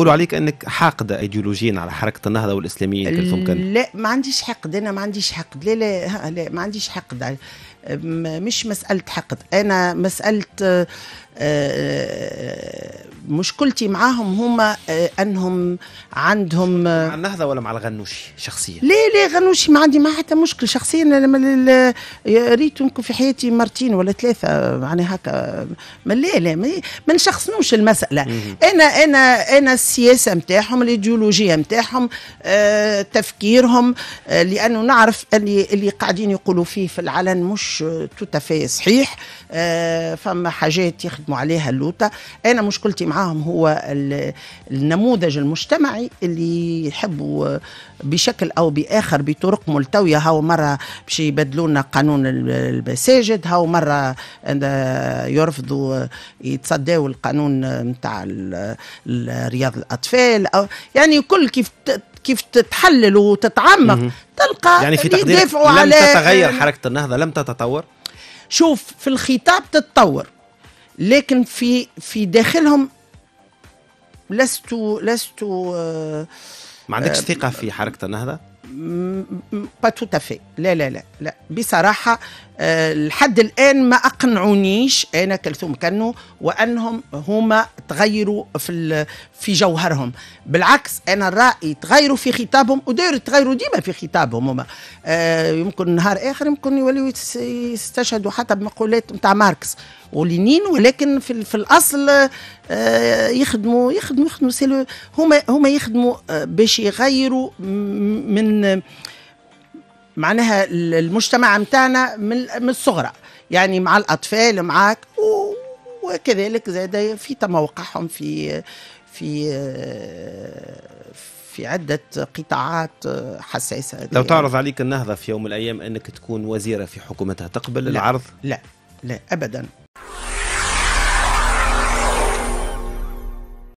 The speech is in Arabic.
يقولوا عليك انك حاقده ايديولوجيا على حركه النهضه والاسلاميين كلثوم كان لا ما عنديش حقد انا ما عنديش حقد لا لا لا ما عنديش حقد مش مساله حقد انا مساله آه، آه، مشكلتي معاهم هما آه، انهم عندهم آه، مع النهضه ولا مع الغنوشي شخصيا؟ لا لا غنوشي ما عندي معاه حتى مشكل شخصيا يا ريت يمكن في حياتي مرتين ولا ثلاثه يعني هكا لا لا ما نشخصنوش المساله انا انا انا السياسه نتاعهم الايديولوجيه نتاعهم آه تفكيرهم آه لانه نعرف اللي اللي قاعدين يقولوا فيه في العلن مش توتافي صحيح آه فما حاجات يخدموا عليها اللوطه انا مشكلتي مع معاهم هو النموذج المجتمعي اللي يحبوا بشكل او باخر بطرق ملتويه هاو مره باش يبدلوا لنا قانون المساجد هاو مره يرفضوا يتصداوا القانون نتاع رياض الاطفال او يعني كل كيف كيف تتحلل وتتعمق تلقى يعني في تقديرك لم على تتغير حركه النهضه لم تتطور شوف في الخطاب تتطور لكن في في داخلهم لست لست آه، ما عندكش آه، ثقه في حركه النهضه با توتافي لا لا لا لا بصراحه آه، لحد الان ما اقنعونيش انا كلثوم كنو وانهم هما تغيروا في في جوهرهم بالعكس انا الراي تغيروا في خطابهم وداير تغيروا ديما في خطابهم هما آه يمكن نهار اخر يمكن يوليو يستشهدوا حتى بمقولات نتاع ماركس ولينين ولكن في, في الاصل آه، يخدموا يخدموا يخدموا هما هما يخدموا آه، باش يغيروا من معناها المجتمع متاعنا من من الصغرى يعني مع الاطفال معاك وكذلك زاد في تموقعهم في في في عدة قطاعات حساسة لو تعرض عليك النهضة في يوم من الأيام أنك تكون وزيرة في حكومتها تقبل لا العرض؟ لا لا أبدا